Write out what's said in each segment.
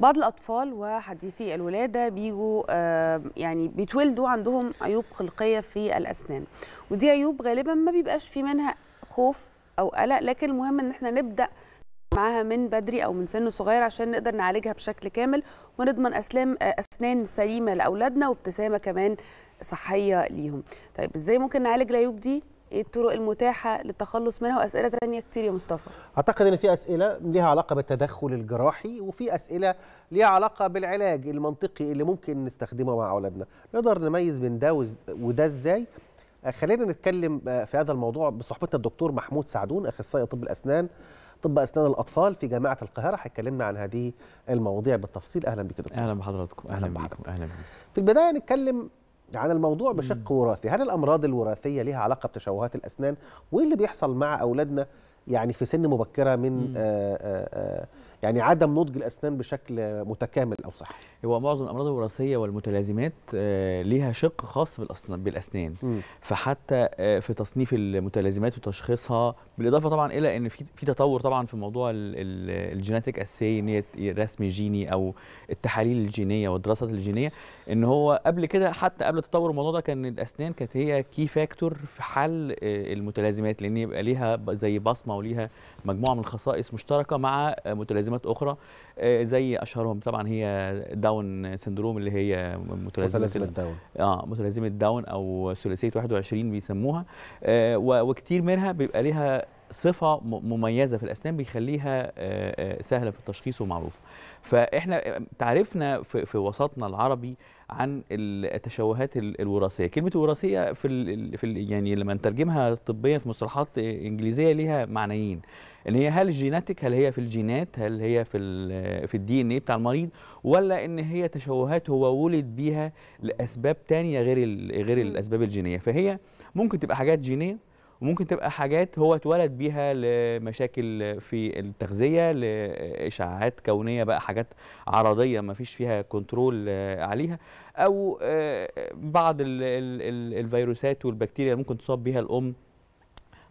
بعض الاطفال وحديثي الولاده بيجوا آه، يعني بيتولدوا عندهم عيوب خلقيه في الاسنان ودي عيوب غالبا ما بيبقاش في منها خوف او قلق لكن المهم ان احنا نبدا معاها من بدري او من سن صغير عشان نقدر نعالجها بشكل كامل ونضمن اسلام آه، اسنان سليمه لاولادنا وابتسامه كمان صحيه ليهم طيب ازاي ممكن نعالج العيوب دي ايه الطرق المتاحه للتخلص منها واسئله ثانيه كتير يا مصطفى اعتقد ان في اسئله ليها علاقه بالتدخل الجراحي وفي اسئله ليها علاقه بالعلاج المنطقي اللي ممكن نستخدمه مع اولادنا نقدر نميز بين ده وده ازاي آه، خلينا نتكلم آه، في هذا الموضوع بصحبتنا الدكتور محمود سعدون اخصائي طب الاسنان طب اسنان الاطفال في جامعه القاهره هيكلمنا عن هذه المواضيع بالتفصيل اهلا بك دكتور اهلا بحضراتكم اهلا, أهلا بحضراتكم اهلا بك في البدايه نتكلم عن الموضوع بشق وراثي هل الامراض الوراثيه لها علاقه بتشوهات الاسنان وايه اللي بيحصل مع اولادنا يعني في سن مبكره من آآ آآ آه، آه، آه، يعني عدم نضج الاسنان بشكل متكامل او صحي هو معظم الامراض الوراثيه والمتلازمات آه، ليها شق خاص بالاسنان م. فحتى آه، في تصنيف المتلازمات وتشخيصها بالاضافه طبعا الى ان في في تطور طبعا في موضوع الجيناتيك اسي ان هي رسم جيني او التحاليل الجينيه والدراسات الجينيه ان هو قبل كده حتى قبل تطور الموضوع ده كان الاسنان كانت هي كي فاكتور في حل آه، المتلازمات لان يبقى ليها زي بصمه وليها مجموعه من الخصائص مشتركه مع متلازمات اخرى زي اشهرهم طبعا هي داون سندروم اللي هي متلازمه الداون اه متلازمه داون او ثلاثيه 21 بيسموها آه وكتير منها بيبقى ليها صفه مميزه في الاسنان بيخليها آه، آه، سهله في التشخيص ومعروفه فاحنا تعرفنا في, في وسطنا العربي عن التشوهات الوراثيه كلمه وراثيه في الـ في الـ يعني لما نترجمها طبيا في مصطلحات انجليزيه ليها معنيين ان هي هل جيناتك هل هي في الجينات هل هي في الـ في الدي ان ايه بتاع المريض ولا ان هي تشوهات هو ولد بيها لاسباب تانية غير غير الاسباب الجينيه فهي ممكن تبقى حاجات جينيه وممكن تبقى حاجات هو اتولد بيها لمشاكل في التغذيه لاشعاعات كونيه بقى حاجات عرضيه ما فيش فيها كنترول عليها او آه، بعض الفيروسات والبكتيريا اللي ممكن تصاب بيها الام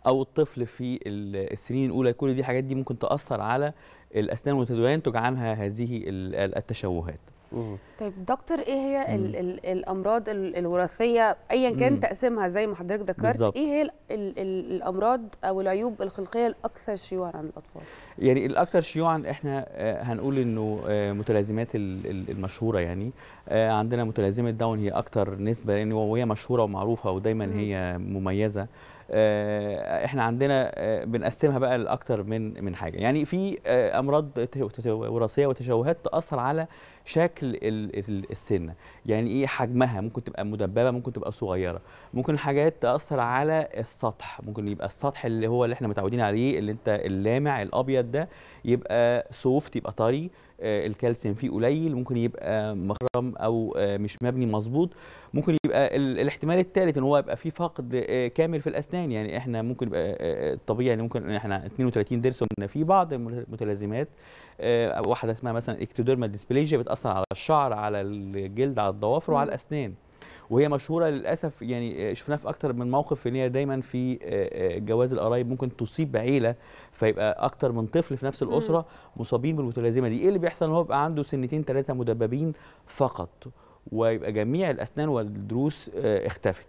او الطفل في السنين الاولى كل دي حاجات دي ممكن تاثر على الاسنان وتنتج عنها هذه التشوهات طيب دكتور ايه هي الـ الـ الامراض الوراثيه ايا كان تقسيمها زي ما حضرتك ذكرت ايه هي الـ الـ الامراض او العيوب الخلقيه الاكثر شيوعا عند الاطفال يعني الاكثر شيوعا احنا آه، هنقول انه آه، متلازمات المشهوره يعني آه، عندنا متلازمه داون هي اكثر نسبه لان وهي مشهوره ومعروفه ودايما هي مميزه آه، احنا عندنا آه، بنقسمها بقى لاكثر من من حاجه يعني في آه، امراض وراثيه وتشوهات تاثر على شكل السنه يعني ايه حجمها ممكن تبقى مدببه ممكن تبقى صغيره ممكن حاجات تاثر على السطح ممكن يبقى السطح اللي هو اللي احنا متعودين عليه اللي انت اللامع الابيض ده يبقى سوفت يبقى طري آه، الكالسيوم فيه قليل ممكن يبقى مخرم او آه، مش مبني مظبوط ممكن يبقى الاحتمال الثالث ان هو يبقى فيه فقد آه، كامل في الاسنان يعني احنا ممكن يبقى الطبيعي يعني ممكن احنا 32 ضرس قلنا في بعض المتلازمات واحده اسمها مثلا اكتوديرما ديسبليجيا بتاثر على الشعر على الجلد على الضوافر وعلى الاسنان وهي مشهوره للاسف يعني آه، شفناها في اكتر من موقف ان هي دايما في آه، آه، جواز القرايب ممكن تصيب عيله فيبقى اكتر من طفل في نفس الاسره مصابين بالمتلازمه دي ايه اللي بيحصل ان هو يبقى عنده سنتين ثلاثه مدببين فقط ويبقى جميع الاسنان والدروس اختفت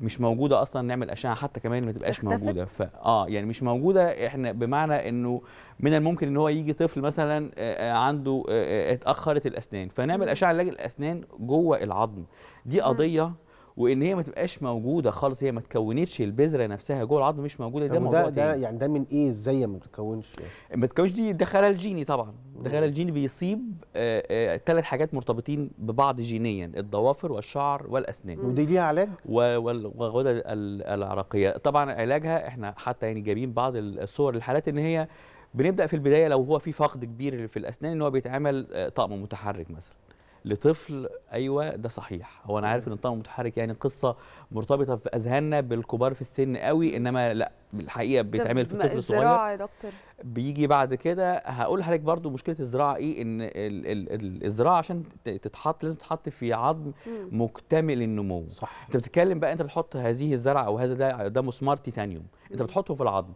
مش موجوده اصلا نعمل اشعه حتى كمان ما تبقاش اختفت. موجوده ف اه يعني مش موجوده احنا بمعنى انه من الممكن ان هو يجي طفل مثلا آه، آه، عنده آه، اتاخرت الاسنان فنعمل اشعه علاج الاسنان جوه العظم دي قضيه وان هي ما تبقاش موجوده خالص هي ما تكونتش البذره نفسها جوه العظم مش موجوده ده موضوع ده, ده يعني ده من ايه ازاي ما بتكونش ما بتكونش دي ده خلل جيني طبعا ده خلل جيني بيصيب ثلاث آه، آه، حاجات مرتبطين ببعض جينيا الضوافر والشعر والاسنان ودي ليها علاج والغدد العرقيه طبعا علاجها احنا حتى يعني جايبين بعض الصور الحالات ان هي بنبدا في البدايه لو هو في فقد كبير في الاسنان ان هو بيتعمل آه، طقم متحرك مثلا لطفل ايوه ده صحيح هو انا عارف ان الطعم المتحرك يعني قصه مرتبطه في اذهاننا بالكبار في السن قوي انما لا الحقيقه بيتعمل في الطفل الصغير الزراعه يا دكتور بيجي بعد كده هقول لحضرتك برضو مشكله الزراعه ايه ان الزراعه عشان تتحط لازم تتحط في عظم مكتمل النمو صح انت بتتكلم بقى انت بتحط هذه الزرعه او هذا ده, ده مسمار تيتانيوم انت بتحطه في العظم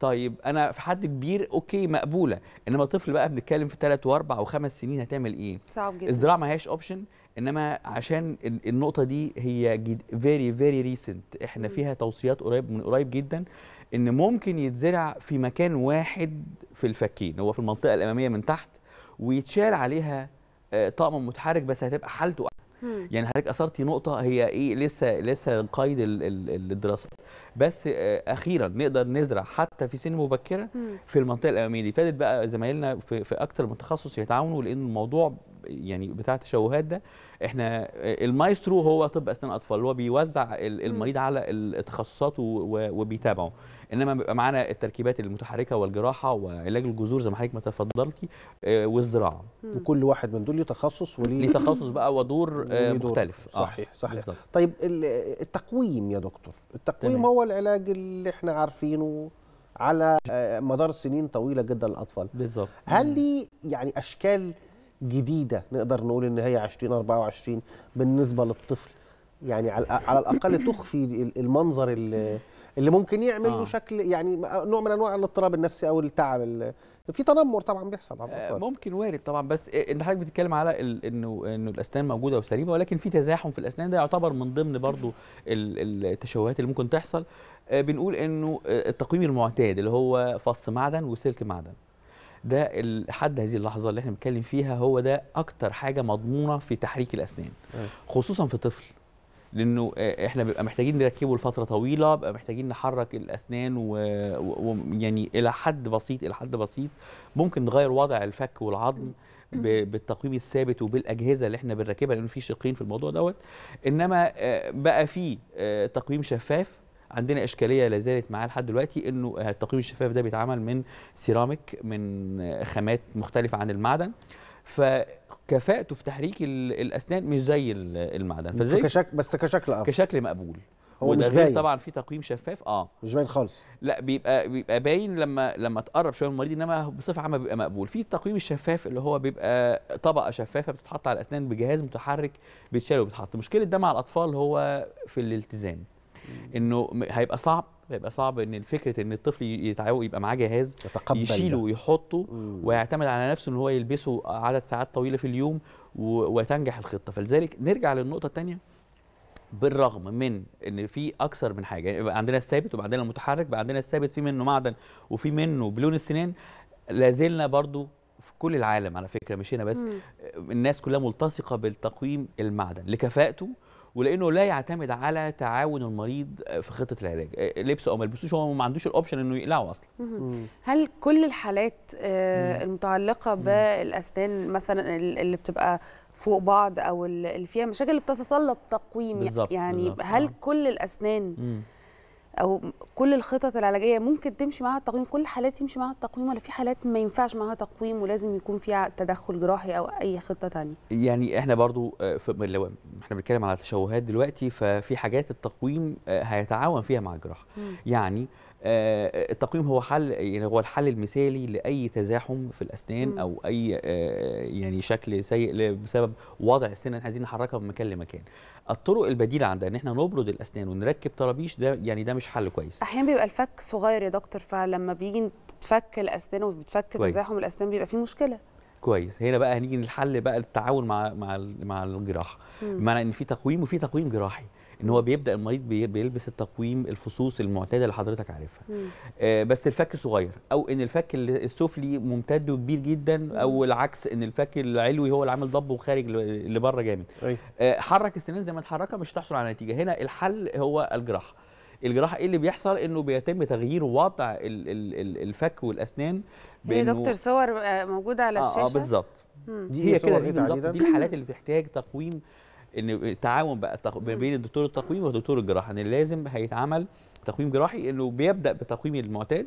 طيب انا في حد كبير اوكي مقبوله انما طفل بقى بنتكلم في ثلاث واربع وخمس سنين هتعمل ايه صعب جدا الزراعه ما هياش اوبشن انما عشان النقطه دي هي فيري فيري ريسنت احنا فيها توصيات قريب من قريب جدا ان ممكن يتزرع في مكان واحد في الفكين هو في المنطقه الاماميه من تحت ويتشال عليها آه، طقم متحرك بس هتبقى حالته مم. يعني حضرتك اثرتي نقطه هي ايه لسه لسه قيد الدراسه بس آه، اخيرا نقدر نزرع حتى في سن مبكره مم. في المنطقه الاماميه دي ابتدت بقى زمايلنا في, في اكتر من تخصص يتعاونوا لان الموضوع يعني بتاع التشوهات ده احنا المايسترو هو طب اسنان اطفال هو بيوزع المريض على التخصصات وبيتابعه انما بيبقى معانا التركيبات المتحركه والجراحه وعلاج الجذور زي ما حضرتك ما تفضلتي آه، والزراعه وكل واحد من دول ليه تخصص وليه ليه تخصص بقى ودور آه، مختلف آه، صحيح صحيح بالزبط. طيب التقويم يا دكتور التقويم تمام. هو العلاج اللي احنا عارفينه على مدار سنين طويله جدا للاطفال بالظبط هل ليه يعني اشكال جديده نقدر نقول ان هي 24 بالنسبه للطفل يعني على الاقل تخفي المنظر اللي, اللي ممكن يعمل له آه. شكل يعني نوع من انواع الاضطراب النفسي او التعب في تنمر طبعا بيحصل على آه، ممكن وارد طبعا بس انت حضرتك بتتكلم على انه انه الاسنان موجوده وسليمه ولكن في تزاحم في الاسنان ده يعتبر من ضمن برضو التشوهات اللي ممكن تحصل آه، بنقول انه آه، التقويم المعتاد اللي هو فص معدن وسلك معدن ده لحد هذه اللحظه اللي احنا بنتكلم فيها هو ده اكتر حاجه مضمونه في تحريك الاسنان أيوة. خصوصا في طفل لانه آه، احنا بيبقى محتاجين نركبه لفتره طويله بيبقى محتاجين نحرك الاسنان ويعني و... يعني الى حد بسيط الى حد بسيط ممكن نغير وضع الفك والعظم بالتقويم الثابت وبالاجهزه اللي احنا بنركبها لانه في شقين في الموضوع دوت انما آه، بقى في آه، تقويم شفاف عندنا اشكاليه لا زالت معاه لحد دلوقتي انه التقويم آه، الشفاف ده بيتعمل من سيراميك من خامات مختلفه عن المعدن فكفاءته في تحريك الاسنان مش زي المعدن فزي كشك بس كشكل أفضل. كشكل مقبول هو مش باين طبعا في تقويم شفاف اه مش باين خالص لا بيبقى بيبقى باين لما لما تقرب شويه من المريض انما بصفه عامه بيبقى مقبول في التقويم الشفاف اللي هو بيبقى طبقه شفافه بتتحط على الاسنان بجهاز متحرك بيتشال وبيتحط مشكله ده مع الاطفال هو في الالتزام انه هيبقى صعب هيبقى صعب ان فكره ان الطفل يتعود يبقى معاه جهاز يتقبل يشيله ويحطه ويعتمد على نفسه ان هو يلبسه عدد ساعات طويله في اليوم وتنجح الخطه فلذلك نرجع للنقطه الثانيه بالرغم من ان في اكثر من حاجه يعني يبقى عندنا الثابت وبعدين المتحرك بعدين عندنا الثابت في منه معدن وفي منه بلون السنان لازلنا برضو في كل العالم على فكره مش هنا بس مم. الناس كلها ملتصقه بالتقويم المعدن لكفاءته ولانه لا يعتمد على تعاون المريض في خطه العلاج آه، لبسه او ما لبسوش هو ما عندوش الاوبشن انه يقلعه اصلا هل كل الحالات آه، المتعلقه بالاسنان مثلا اللي بتبقى فوق بعض او اللي فيها مشاكل بتتطلب تقويم بالزبط يعني بالزبط. هل آه. كل الاسنان مم. او كل الخطط العلاجيه ممكن تمشي معاها التقويم كل الحالات يمشي معاها التقويم ولا في حالات ما ينفعش معاها تقويم ولازم يكون فيها تدخل جراحي او اي خطه ثانيه يعني احنا برضو آه، لو احنا بنتكلم على التشوهات دلوقتي ففي حاجات التقويم آه، هيتعاون فيها مع الجراحه يعني آه، التقويم هو حل يعني هو الحل المثالي لاي تزاحم في الاسنان م. او اي آه، يعني شكل سيء بسبب وضع السنه اللي عايزين نحركها من مكان لمكان الطرق البديله عندها ان احنا نبرد الاسنان ونركب طرابيش ده يعني ده مش حل كويس احيانا بيبقى الفك صغير يا دكتور فلما بيجي تفك الاسنان وبتفك تزاحم الاسنان بيبقى في مشكله كويس هنا بقى هنيجي للحل بقى التعاون مع مع مع الجراحه بمعنى ان في تقويم وفي تقويم جراحي ان هو بيبدا المريض بيلبس التقويم الفصوص المعتاده اللي حضرتك عارفها آه بس الفك صغير او ان الفك السفلي ممتد وكبير جدا مم. او العكس ان الفك العلوي هو اللي عامل ضب وخارج لبره جامد آه حرك السنين زي ما اتحركها مش هتحصل على نتيجه هنا الحل هو الجراحه الجراحه ايه اللي بيحصل انه بيتم تغيير وضع الفك والاسنان هي دكتور صور آه، موجوده على آه، آه، الشاشه اه بالظبط دي هي كده إيه دي دي الحالات اللي بتحتاج تقويم ان التعاون بقى ما بين الدكتور التقويم والدكتور الجراحه ان يعني لازم هيتعمل تقويم جراحي انه بيبدا بتقويم المعتاد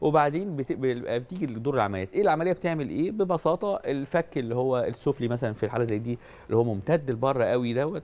وبعدين بتيجي لدور العمليات ايه العمليه بتعمل ايه ببساطه الفك اللي هو السفلي مثلا في الحاله زي دي اللي هو ممتد لبره قوي دوت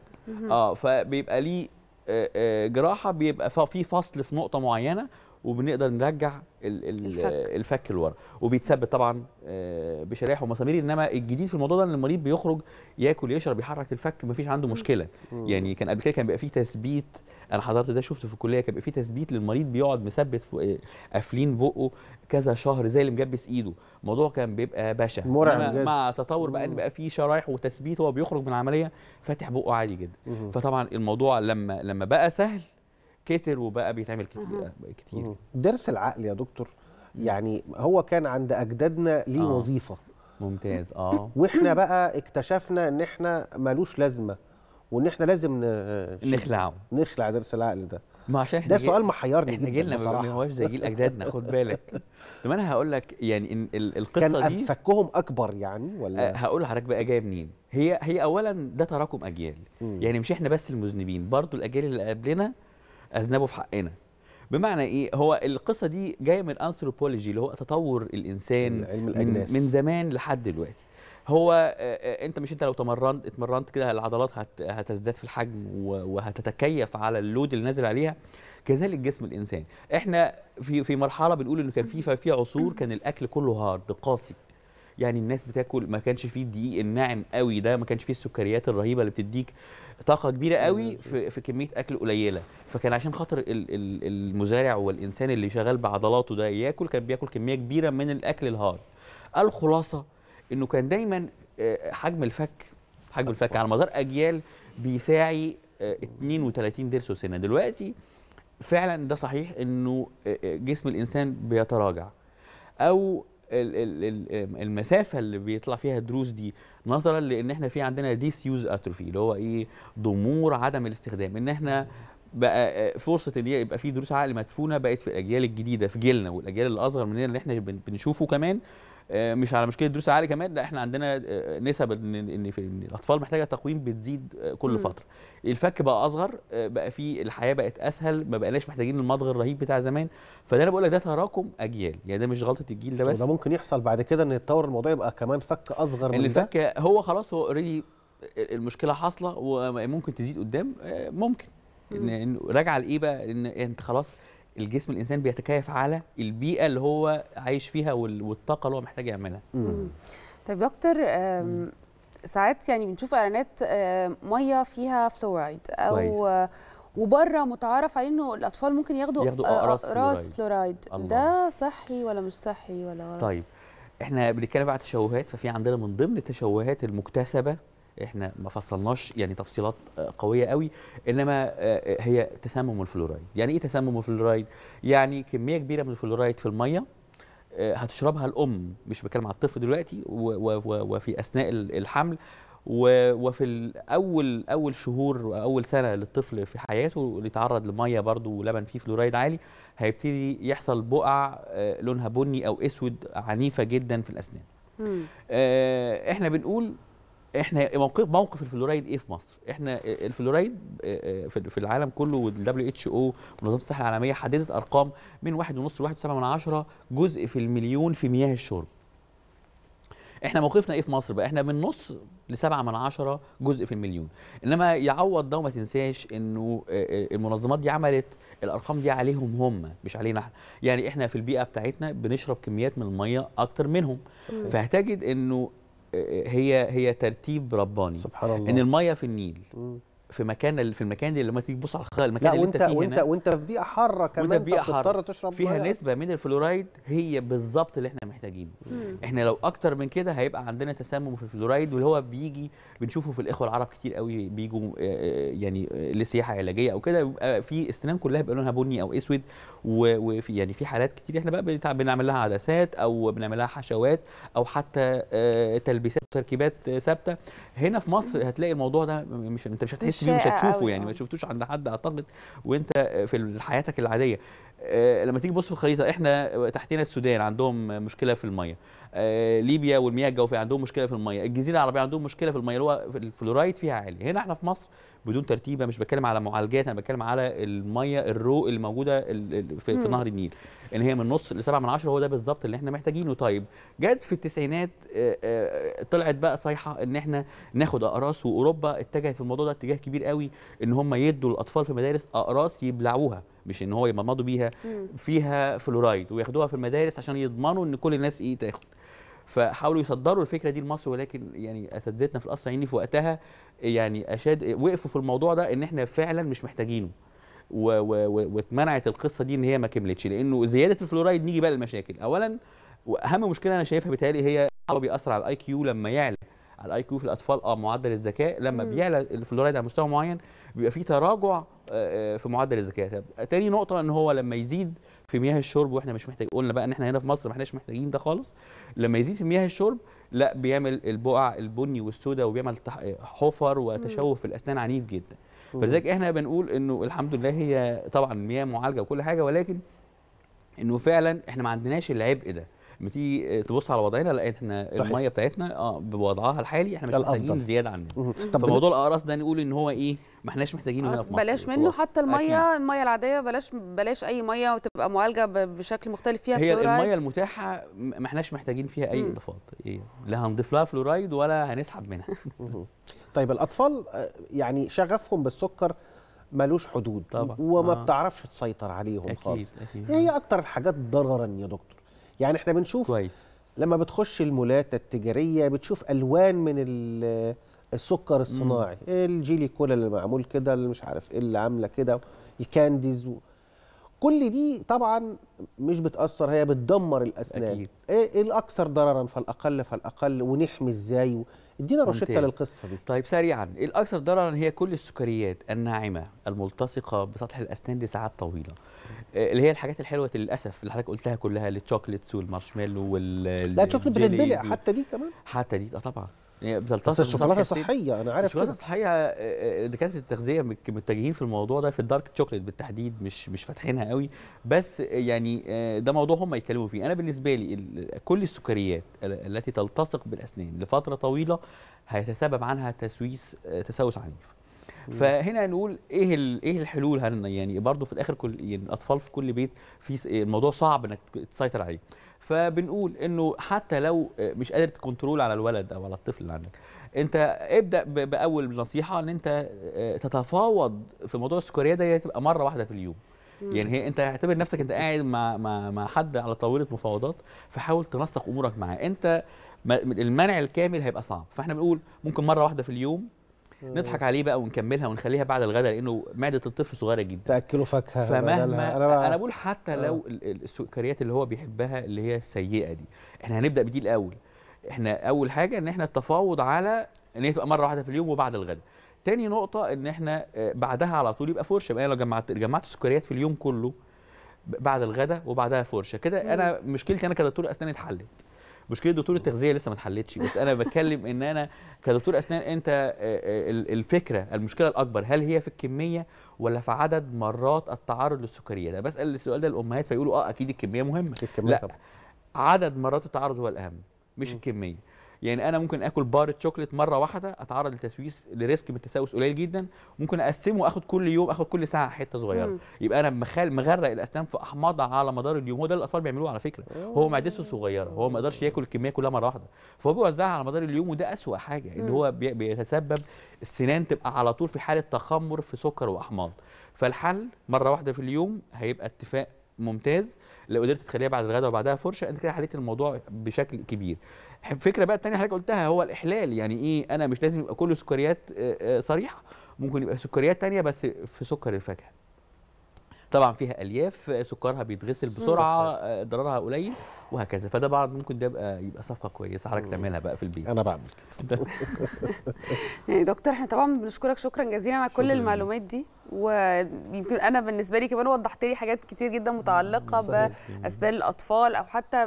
اه فبيبقى ليه آه، آه، جراحه بيبقى فيه فصل في نقطه معينه وبنقدر نرجع الفك, الفك لورا وبيتثبت طبعا آه، بشرايح ومسامير انما الجديد في الموضوع ده ان المريض بيخرج ياكل يشرب يحرك الفك مفيش عنده مشكله يعني كان قبل كده كان بيبقى فيه تثبيت انا حضرت ده شفته في الكليه كان بيبقى فيه تثبيت للمريض بيقعد مثبت آه، قافلين بقه كذا شهر زي اللي مجبس ايده الموضوع كان بيبقى بشع مرعب مع تطور بقى ان بقى فيه شرايح وتثبيت هو بيخرج من العمليه فاتح بقه عادي جدا فطبعا الموضوع لما لما بقى سهل كتر وبقى بيتعمل كتير كتير درس العقل يا دكتور يعني هو كان عند اجدادنا ليه آه. وظيفه ممتاز اه واحنا بقى اكتشفنا ان احنا ملوش لازمه وان احنا لازم نخلعه نخلع درس العقل ده ما عشان ده سؤال محيرني احنا جيلنا ما هواش زي جيل اجدادنا خد بالك طب انا هقول لك يعني إن القصه كان دي كان فكهم اكبر يعني ولا آه، هقول لحضرتك بقى جايه منين هي هي اولا ده تراكم اجيال م. يعني مش احنا بس المذنبين برضو الاجيال اللي قبلنا اذنبه في حقنا بمعنى ايه هو القصه دي جايه من انثروبولوجي اللي هو تطور الانسان علم الأجناس. من, من زمان لحد دلوقتي هو آه، آه، انت مش انت لو تمرنت اتمرنت كده العضلات هتزداد في الحجم وهتتكيف على اللود اللي نازل عليها كذلك جسم الانسان احنا في في مرحله بنقول انه كان في في عصور كان الاكل كله هارد قاسي يعني الناس بتاكل ما كانش فيه الدقيق الناعم قوي ده ما كانش فيه السكريات الرهيبه اللي بتديك طاقه كبيره قوي في, في كميه اكل قليله فكان عشان خاطر المزارع والانسان اللي شغال بعضلاته ده ياكل كان بياكل كميه كبيره من الاكل الهارد الخلاصه انه كان دايما آه، حجم الفك حجم الفك على مدار اجيال بيساعي 32 آه، درس سنه دلوقتي فعلا ده صحيح انه آه، جسم الانسان بيتراجع او المسافه اللي بيطلع فيها الدروس دي نظرا لان احنا في عندنا ديس يوز اتروفي اللي هو ايه ضمور عدم الاستخدام ان احنا بقى آه، فرصه ان يبقى في دروس عقل مدفونه بقت في الاجيال الجديده في جيلنا والاجيال الاصغر مننا اللي احنا بنشوفه كمان آه، مش على مشكله دروس عالي كمان لا احنا عندنا آه، نسب ان في الاطفال محتاجه تقويم بتزيد آه، كل م. فتره الفك بقى اصغر بقى في الحياه بقت اسهل ما بقناش محتاجين المضغ الرهيب بتاع زمان فده انا بقول لك ده تراكم اجيال يعني ده مش غلطه الجيل ده بس وده ممكن يحصل بعد كده ان يتطور الموضوع يبقى كمان فك اصغر من الفك ده. هو خلاص هو اوريدي المشكله حاصله وممكن تزيد قدام ممكن ان راجعه لايه بقى ان انت خلاص الجسم الانسان بيتكيف على البيئه اللي هو عايش فيها والطاقه اللي هو محتاج يعملها طيب دكتور ساعات يعني بنشوف اعلانات ميه فيها فلورايد او كويس. وبره متعارف عليه انه الاطفال ممكن ياخدوا ياخدوا آه، اقراص فلورايد, فلورايد. ده صحي ولا مش صحي ولا غلط طيب احنا بنتكلم بقى عن التشوهات ففي عندنا من ضمن التشوهات المكتسبه احنا ما فصلناش يعني تفصيلات آه، قويه قوي انما آه، آه، هي تسمم الفلورايد يعني ايه تسمم الفلورايد يعني كميه كبيره من الفلورايد في الميه هتشربها الام مش بتكلم على الطفل دلوقتي وفي اثناء الحمل وفي اول اول شهور اول سنه للطفل في حياته اللي يتعرض لميه برضو ولبن فيه فلورايد عالي هيبتدي يحصل بقع لونها بني او اسود عنيفه جدا في الاسنان احنا بنقول احنا موقف موقف الفلورايد ايه في مصر؟ احنا الفلورايد آه، آه، في العالم كله والدبليو اتش او منظمه الصحه العالميه حددت ارقام من 1.5 ل 1.7 جزء في المليون في مياه الشرب. احنا موقفنا ايه في مصر بقى؟ احنا من نص 7 من عشرة جزء في المليون انما يعوض ده وما تنساش انه آه، المنظمات دي عملت الارقام دي عليهم هم مش علينا احنا يعني احنا في البيئه بتاعتنا بنشرب كميات من الميه اكتر منهم فهتجد انه آه، آه، هي هي ترتيب رباني سبحان الله ان الميه في النيل في مكان في المكان اللي لما تيجي تبص على المكان اللي انت فيه وانت هنا وانت في بيئه حاره كمان وانت في بيئه حاره تشرب فيها مياه. نسبه من الفلورايد هي بالظبط اللي احنا محتاجينه احنا لو اكتر من كده هيبقى عندنا تسمم في الفلورايد واللي هو بيجي بنشوفه في الاخوه العرب كتير قوي بيجوا آه، آه، يعني آه، لسياحه علاجيه او كده بيبقى في اسنان كلها بيبقى لونها بني او اسود وفي يعني في حالات كتير احنا بقى بنعمل لها عدسات او بنعمل لها حشوات او حتى تلبيسات وتركيبات ثابته هنا في مصر هتلاقي الموضوع ده مش انت مش هتحس مش هتشوفه يعني ما آه. شفتوش عند حد اعتقد وانت في حياتك العاديه آه، لما تيجي تبص في الخريطه احنا تحتنا السودان عندهم مشكله في الميه آه، ليبيا والمياه الجوفيه عندهم مشكله في الميه الجزيره العربيه عندهم مشكله في الميه اللي هو الفلورايد فيها عالي هنا احنا في مصر بدون ترتيبه مش بتكلم على معالجات انا بتكلم على الميه الرو اللي موجوده في, في نهر النيل ان هي من نص ل 7 من 10 هو ده بالظبط اللي احنا محتاجينه طيب جت في التسعينات آه، طلعت بقى صيحه ان احنا ناخد اقراص واوروبا اتجهت في الموضوع ده اتجاه كبير قوي ان هم يدوا الاطفال في مدارس اقراص يبلعوها مش ان هو يمضمضوا بيها فيها فلورايد وياخدوها في المدارس عشان يضمنوا ان كل الناس ايه تاخد فحاولوا يصدروا الفكره دي لمصر ولكن يعني اساتذتنا في القصر العيني في وقتها يعني اشاد وقفوا في الموضوع ده ان احنا فعلا مش محتاجينه واتمنعت القصه دي ان هي ما كملتش لانه زياده الفلورايد نيجي بقى للمشاكل اولا واهم مشكله انا شايفها بتهيألي هي هو بيأثر على الاي كيو لما يعلى الاي كيو في الاطفال اه معدل الذكاء لما مم. بيعلى الفلورايد على مستوى معين بيبقى في تراجع آه، آه، في معدل الذكاء تاني نقطه ان هو لما يزيد في مياه الشرب واحنا مش محتاج قلنا بقى ان احنا هنا في مصر ما احناش محتاجين ده خالص لما يزيد في مياه الشرب لا بيعمل البقع البني والسوداء وبيعمل آه، حفر وتشوه في الاسنان عنيف جدا فلذلك احنا بنقول انه الحمد لله هي طبعا مياه معالجه وكل حاجه ولكن انه فعلا احنا ما عندناش العبء ده ما تيجي تبص على وضعنا لا احنا الميه بتاعتنا اه بوضعها الحالي احنا مش محتاجين زياده عننا فموضوع الاقراص ده نقول ان هو ايه ما احناش محتاجينه هنا آه، في مصر بلاش منه حتى الميه أكيد. الميه العاديه بلاش بلاش اي ميه وتبقى معالجه بشكل مختلف فيها هي فلورايد الميه المتاحه ما احناش محتاجين فيها اي اضافات إيه؟ لا هنضيف لها فلورايد ولا هنسحب منها طيب الاطفال آه، يعني شغفهم بالسكر ملوش حدود طبعا. وما آه. بتعرفش تسيطر عليهم أكيد خالص أكيد. إيه هي اكتر الحاجات ضررا يا دكتور يعني احنا بنشوف كويس. لما بتخش المولات التجاريه بتشوف الوان من السكر الصناعي الجيلي كولا اللي معمول كده اللي مش عارف ايه اللي عامله كده الكانديز و... كل دي طبعا مش بتاثر هي بتدمر الاسنان أكيد. ايه, إيه الاكثر ضررا فالاقل فالاقل ونحمي ازاي ادينا روشته للقصه دي طيب سريعا الاكثر ضررا هي كل السكريات الناعمه الملتصقه بسطح الاسنان لساعات طويله إيه، اللي هي الحاجات الحلوه للاسف اللي حضرتك قلتها كلها التشوكليتس والمارشميلو وال لا التشوكليت بتتبلع حتى دي كمان حتى دي آه طبعا يعني بتلتصق بس الشوكولاته صحيه انا عارف الشوكولاته صحيه آه، آه، دكاتره التغذيه متجهين في الموضوع ده في الدارك شوكليت بالتحديد مش مش فاتحينها قوي بس آه، يعني ده موضوع هم يتكلموا فيه انا بالنسبه لي كل السكريات التي تلتصق بالاسنان لفتره طويله هيتسبب عنها تسويس تسوس عنيف فهنا نقول ايه ايه الحلول يعني برضه في الاخر كل يعني الاطفال في كل بيت في الموضوع صعب انك تسيطر عليه فبنقول انه حتى لو مش قادر تكنترول على الولد او على الطفل اللي عندك انت ابدا باول نصيحه ان انت آه، تتفاوض في موضوع السكريه ده تبقى مره واحده في اليوم يعني هي انت اعتبر نفسك انت قاعد مع مع مع حد على طاوله مفاوضات فحاول تنسق امورك معاه انت المنع الكامل هيبقى صعب فاحنا بنقول ممكن مره واحده في اليوم نضحك عليه بقى ونكملها ونخليها بعد الغداء لانه معده الطفل صغيره جدا تاكله فاكهه فمهما انا, أنا بقول حتى آه. لو السكريات اللي هو بيحبها اللي هي السيئه دي احنا هنبدا بدي الاول احنا اول حاجه ان احنا التفاوض على ان هي تبقى مره واحده في اليوم وبعد الغداء تاني نقطه ان احنا آه، بعدها على طول يبقى فرشه بقى يعني لو جمعت جمعت السكريات في اليوم كله بعد الغداء وبعدها فرشه كده انا مشكلتي انا كدكتور اسناني اتحلت مشكله دكتور التغذيه لسه ما اتحلتش بس انا بتكلم ان انا كدكتور اسنان انت آه، آه، الفكره المشكله الاكبر هل هي في الكميه ولا في عدد مرات التعرض للسكريات انا بسال السؤال ده الامهات فيقولوا اه اكيد الكميه مهمه الكمية لا طبعا. عدد مرات التعرض هو الاهم مش الكميه يعني انا ممكن اكل بار شوكليت مره واحده اتعرض لتسويس لريسك من التسوس قليل جدا ممكن اقسمه واخد كل يوم اخد كل ساعه حته صغيره مم. يبقى انا مخال مغرق الاسنان في احماض على مدار اليوم هو ده اللي الاطفال بيعملوه على فكره هو معدته صغيره هو ما يقدرش ياكل الكميه كلها مره واحده فهو بيوزعها على مدار اليوم وده اسوا حاجه ان هو بيتسبب السنان تبقى على طول في حاله تخمر في سكر واحماض فالحل مره واحده في اليوم هيبقى اتفاق ممتاز لو قدرت تخليها بعد الغداء وبعدها فرشه انت كده حليت الموضوع بشكل كبير فكره بقى الثانيه حضرتك قلتها هو الاحلال يعني ايه انا مش لازم يبقى كله سكريات آه، آه، صريحه ممكن يبقى سكريات تانية بس في سكر الفاكهه طبعا فيها الياف آه، سكرها بيتغسل بسرعه آه، ضررها قليل وهكذا فده بعض ممكن ده يبقى يبقى صفقه كويسه حضرتك تعملها بقى في البيت انا بعمل كده يعني دكتور احنا طبعا بنشكرك شكرا جزيلا على كل المعلومات دي ويمكن انا بالنسبه لي كمان وضحت لي حاجات كتير جدا متعلقه باسنان الاطفال او حتى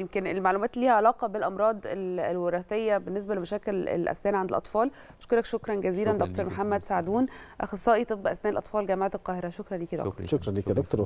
يمكن المعلومات اللي ليها علاقه بالامراض الوراثيه بالنسبه لمشاكل الاسنان عند الاطفال بشكرك شكرا جزيلا شكرا دكتور محمد سعدون اخصائي طب اسنان الاطفال جامعه القاهره شكرا ليك دكتور Wirklich. Čo, čo,